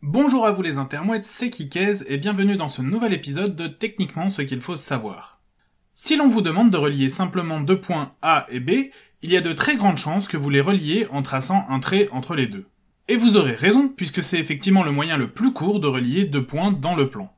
Bonjour à vous les intermouettes, c'est Kikez et bienvenue dans ce nouvel épisode de Techniquement ce qu'il faut savoir. Si l'on vous demande de relier simplement deux points A et B, il y a de très grandes chances que vous les reliez en traçant un trait entre les deux. Et vous aurez raison puisque c'est effectivement le moyen le plus court de relier deux points dans le plan.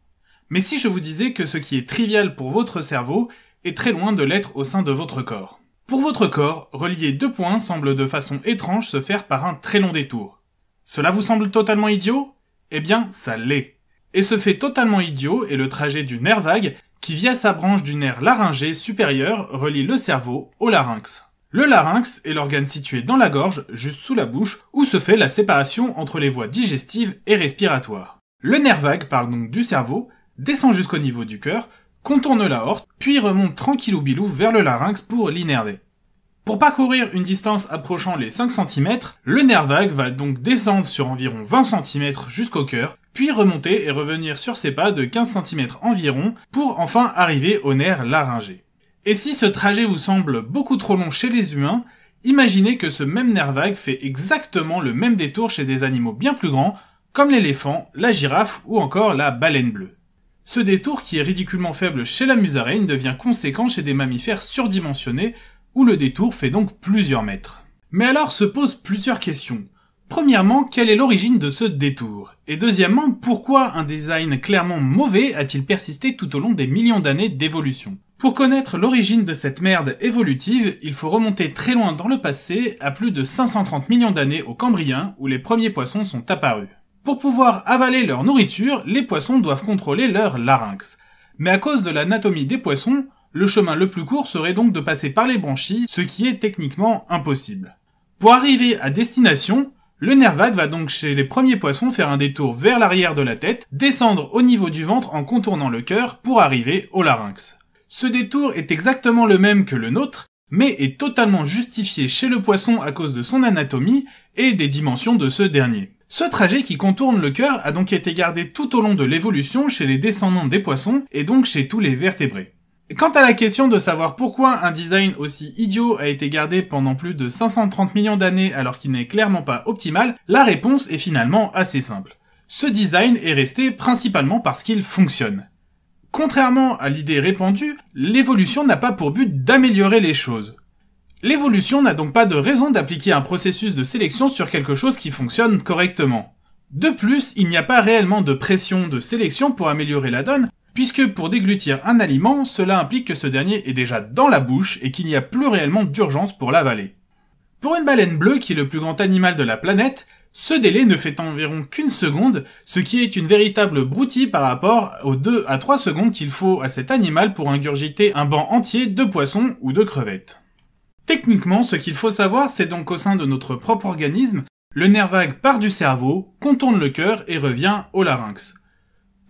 Mais si je vous disais que ce qui est trivial pour votre cerveau est très loin de l'être au sein de votre corps. Pour votre corps, relier deux points semble de façon étrange se faire par un très long détour. Cela vous semble totalement idiot eh bien, ça l'est. Et ce fait totalement idiot est le trajet du nerf vague qui via sa branche du nerf laryngé supérieur relie le cerveau au larynx. Le larynx est l'organe situé dans la gorge, juste sous la bouche, où se fait la séparation entre les voies digestives et respiratoires. Le nerf vague parle donc du cerveau, descend jusqu'au niveau du cœur, contourne la horte, puis remonte tranquillou bilou vers le larynx pour l'inerder. Pour parcourir une distance approchant les 5 cm, le nerf vague va donc descendre sur environ 20 cm jusqu'au cœur, puis remonter et revenir sur ses pas de 15 cm environ pour enfin arriver au nerf laryngé. Et si ce trajet vous semble beaucoup trop long chez les humains, imaginez que ce même nerf vague fait exactement le même détour chez des animaux bien plus grands, comme l'éléphant, la girafe ou encore la baleine bleue. Ce détour qui est ridiculement faible chez la musaraigne devient conséquent chez des mammifères surdimensionnés où le détour fait donc plusieurs mètres. Mais alors se posent plusieurs questions. Premièrement, quelle est l'origine de ce détour Et deuxièmement, pourquoi un design clairement mauvais a-t-il persisté tout au long des millions d'années d'évolution Pour connaître l'origine de cette merde évolutive, il faut remonter très loin dans le passé, à plus de 530 millions d'années au Cambrien, où les premiers poissons sont apparus. Pour pouvoir avaler leur nourriture, les poissons doivent contrôler leur larynx. Mais à cause de l'anatomie des poissons, le chemin le plus court serait donc de passer par les branchies, ce qui est techniquement impossible. Pour arriver à destination, le nerf vague va donc chez les premiers poissons faire un détour vers l'arrière de la tête, descendre au niveau du ventre en contournant le cœur pour arriver au larynx. Ce détour est exactement le même que le nôtre, mais est totalement justifié chez le poisson à cause de son anatomie et des dimensions de ce dernier. Ce trajet qui contourne le cœur a donc été gardé tout au long de l'évolution chez les descendants des poissons et donc chez tous les vertébrés. Quant à la question de savoir pourquoi un design aussi idiot a été gardé pendant plus de 530 millions d'années alors qu'il n'est clairement pas optimal, la réponse est finalement assez simple. Ce design est resté principalement parce qu'il fonctionne. Contrairement à l'idée répandue, l'évolution n'a pas pour but d'améliorer les choses. L'évolution n'a donc pas de raison d'appliquer un processus de sélection sur quelque chose qui fonctionne correctement. De plus, il n'y a pas réellement de pression de sélection pour améliorer la donne, puisque pour déglutir un aliment, cela implique que ce dernier est déjà dans la bouche et qu'il n'y a plus réellement d'urgence pour l'avaler. Pour une baleine bleue qui est le plus grand animal de la planète, ce délai ne fait environ qu'une seconde, ce qui est une véritable broutille par rapport aux 2 à 3 secondes qu'il faut à cet animal pour ingurgiter un banc entier de poissons ou de crevettes. Techniquement, ce qu'il faut savoir, c'est donc qu'au sein de notre propre organisme, le nerf vague part du cerveau, contourne le cœur et revient au larynx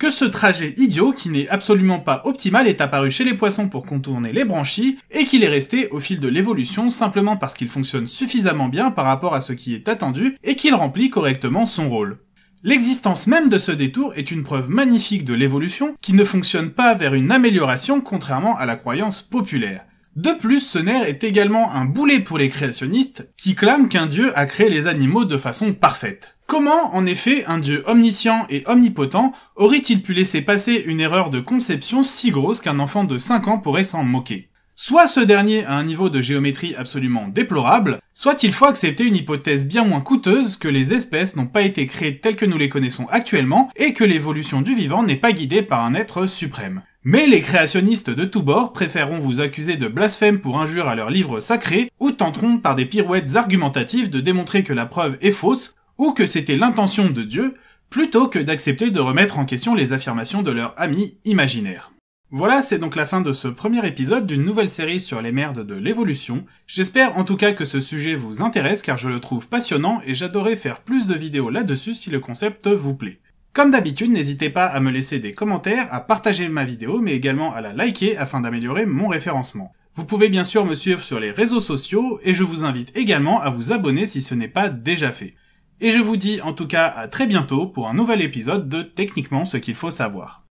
que ce trajet idiot, qui n'est absolument pas optimal, est apparu chez les poissons pour contourner les branchies, et qu'il est resté au fil de l'évolution simplement parce qu'il fonctionne suffisamment bien par rapport à ce qui est attendu, et qu'il remplit correctement son rôle. L'existence même de ce détour est une preuve magnifique de l'évolution qui ne fonctionne pas vers une amélioration contrairement à la croyance populaire. De plus, ce nerf est également un boulet pour les créationnistes qui clament qu'un dieu a créé les animaux de façon parfaite. Comment, en effet, un dieu omniscient et omnipotent aurait-il pu laisser passer une erreur de conception si grosse qu'un enfant de 5 ans pourrait s'en moquer Soit ce dernier a un niveau de géométrie absolument déplorable, soit il faut accepter une hypothèse bien moins coûteuse que les espèces n'ont pas été créées telles que nous les connaissons actuellement et que l'évolution du vivant n'est pas guidée par un être suprême. Mais les créationnistes de tous bords préféreront vous accuser de blasphème pour injure à leur livre sacré, ou tenteront par des pirouettes argumentatives de démontrer que la preuve est fausse, ou que c'était l'intention de Dieu, plutôt que d'accepter de remettre en question les affirmations de leur ami imaginaire. Voilà, c'est donc la fin de ce premier épisode d'une nouvelle série sur les merdes de l'évolution. J'espère en tout cas que ce sujet vous intéresse car je le trouve passionnant et j'adorais faire plus de vidéos là-dessus si le concept vous plaît. Comme d'habitude, n'hésitez pas à me laisser des commentaires, à partager ma vidéo, mais également à la liker afin d'améliorer mon référencement. Vous pouvez bien sûr me suivre sur les réseaux sociaux et je vous invite également à vous abonner si ce n'est pas déjà fait. Et je vous dis en tout cas à très bientôt pour un nouvel épisode de Techniquement ce qu'il faut savoir.